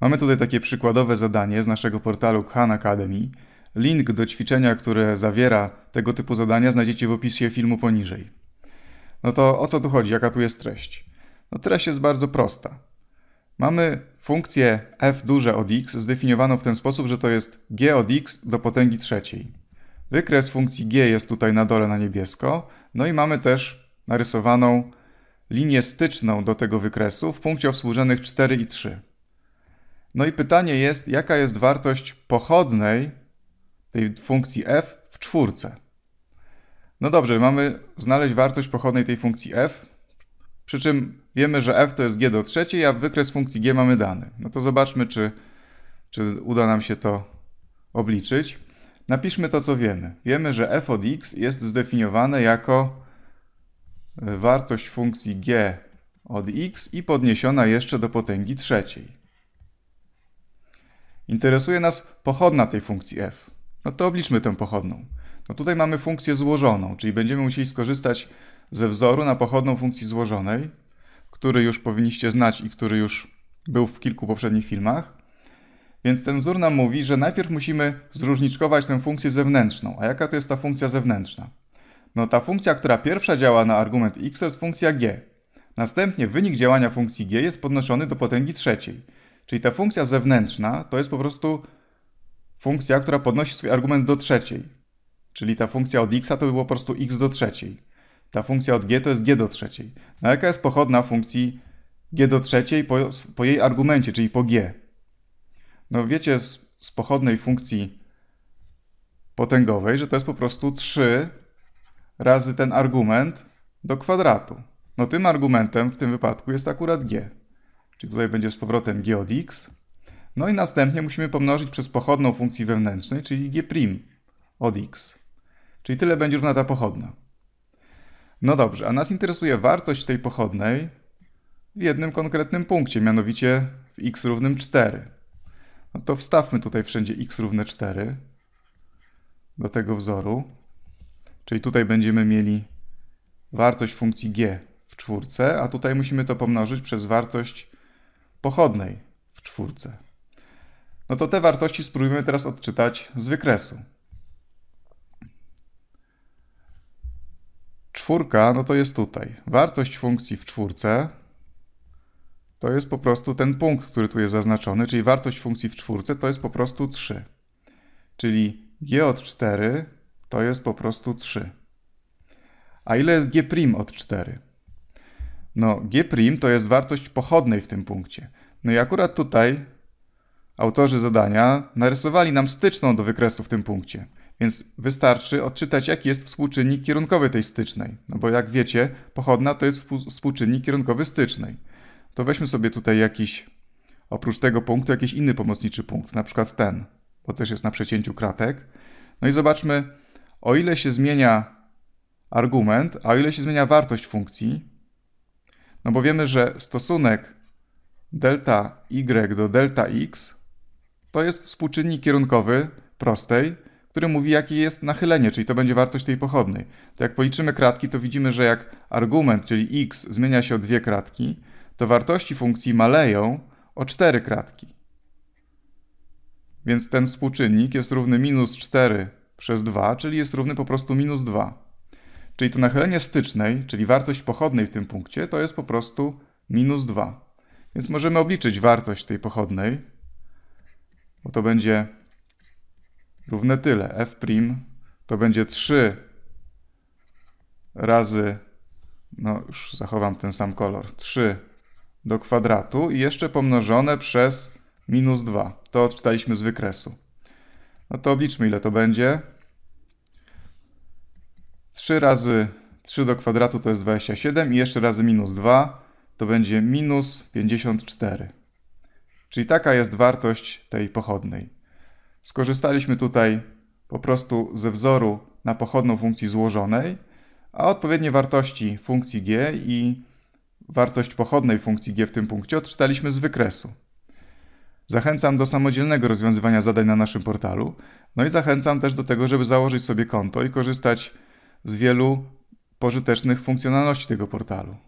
Mamy tutaj takie przykładowe zadanie z naszego portalu Khan Academy. Link do ćwiczenia, które zawiera tego typu zadania, znajdziecie w opisie filmu poniżej. No to o co tu chodzi? Jaka tu jest treść? No treść jest bardzo prosta. Mamy funkcję f duże od x zdefiniowaną w ten sposób, że to jest g od x do potęgi trzeciej. Wykres funkcji g jest tutaj na dole na niebiesko. No i mamy też narysowaną linię styczną do tego wykresu w punkcie o współrzędnych 4 i 3. No i pytanie jest, jaka jest wartość pochodnej tej funkcji f w czwórce? No dobrze, mamy znaleźć wartość pochodnej tej funkcji f, przy czym wiemy, że f to jest g do trzeciej, a wykres funkcji g mamy dany. No to zobaczmy, czy, czy uda nam się to obliczyć. Napiszmy to, co wiemy. Wiemy, że f od x jest zdefiniowane jako e, wartość funkcji g od x i podniesiona jeszcze do potęgi trzeciej. Interesuje nas pochodna tej funkcji f. No to obliczmy tę pochodną. No tutaj mamy funkcję złożoną, czyli będziemy musieli skorzystać ze wzoru na pochodną funkcji złożonej, który już powinniście znać i który już był w kilku poprzednich filmach. Więc ten wzór nam mówi, że najpierw musimy zróżniczkować tę funkcję zewnętrzną. A jaka to jest ta funkcja zewnętrzna? No ta funkcja, która pierwsza działa na argument x, to jest funkcja g. Następnie wynik działania funkcji g jest podnoszony do potęgi trzeciej. Czyli ta funkcja zewnętrzna to jest po prostu funkcja, która podnosi swój argument do trzeciej. Czyli ta funkcja od x to by było po prostu x do trzeciej. Ta funkcja od g to jest g do trzeciej. No jaka jest pochodna funkcji g do trzeciej po, po jej argumencie, czyli po g? No wiecie z, z pochodnej funkcji potęgowej, że to jest po prostu 3 razy ten argument do kwadratu. No tym argumentem w tym wypadku jest akurat g. Czyli tutaj będzie z powrotem g od x. No i następnie musimy pomnożyć przez pochodną funkcji wewnętrznej, czyli g' od x. Czyli tyle będzie równa ta pochodna. No dobrze, a nas interesuje wartość tej pochodnej w jednym konkretnym punkcie, mianowicie w x równym 4. No to wstawmy tutaj wszędzie x równe 4 do tego wzoru. Czyli tutaj będziemy mieli wartość funkcji g w czwórce, a tutaj musimy to pomnożyć przez wartość pochodnej w czwórce. No to te wartości spróbujmy teraz odczytać z wykresu. Czwórka, no to jest tutaj. Wartość funkcji w czwórce to jest po prostu ten punkt, który tu jest zaznaczony, czyli wartość funkcji w czwórce to jest po prostu 3. Czyli g od 4 to jest po prostu 3. A ile jest g' od 4? No, g' to jest wartość pochodnej w tym punkcie. No i akurat tutaj autorzy zadania narysowali nam styczną do wykresu w tym punkcie. Więc wystarczy odczytać, jaki jest współczynnik kierunkowy tej stycznej. No bo jak wiecie, pochodna to jest współczynnik kierunkowy stycznej. To weźmy sobie tutaj jakiś, oprócz tego punktu, jakiś inny pomocniczy punkt, na przykład ten, bo też jest na przecięciu kratek. No i zobaczmy, o ile się zmienia argument, a o ile się zmienia wartość funkcji, no bo wiemy, że stosunek delta y do delta x to jest współczynnik kierunkowy prostej, który mówi, jakie jest nachylenie, czyli to będzie wartość tej pochodnej. To jak policzymy kratki, to widzimy, że jak argument, czyli x, zmienia się o dwie kratki, to wartości funkcji maleją o cztery kratki. Więc ten współczynnik jest równy minus 4 przez 2, czyli jest równy po prostu minus 2. Czyli to nachylenie stycznej, czyli wartość pochodnej w tym punkcie, to jest po prostu minus 2. Więc możemy obliczyć wartość tej pochodnej, bo to będzie równe tyle. f' to będzie 3 razy, no już zachowam ten sam kolor, 3 do kwadratu i jeszcze pomnożone przez minus 2. To odczytaliśmy z wykresu. No to obliczmy ile to będzie. 3 razy 3 do kwadratu to jest 27 i jeszcze razy minus 2 to będzie minus 54. Czyli taka jest wartość tej pochodnej. Skorzystaliśmy tutaj po prostu ze wzoru na pochodną funkcji złożonej, a odpowiednie wartości funkcji g i wartość pochodnej funkcji g w tym punkcie odczytaliśmy z wykresu. Zachęcam do samodzielnego rozwiązywania zadań na naszym portalu, no i zachęcam też do tego, żeby założyć sobie konto i korzystać z wielu pożytecznych funkcjonalności tego portalu.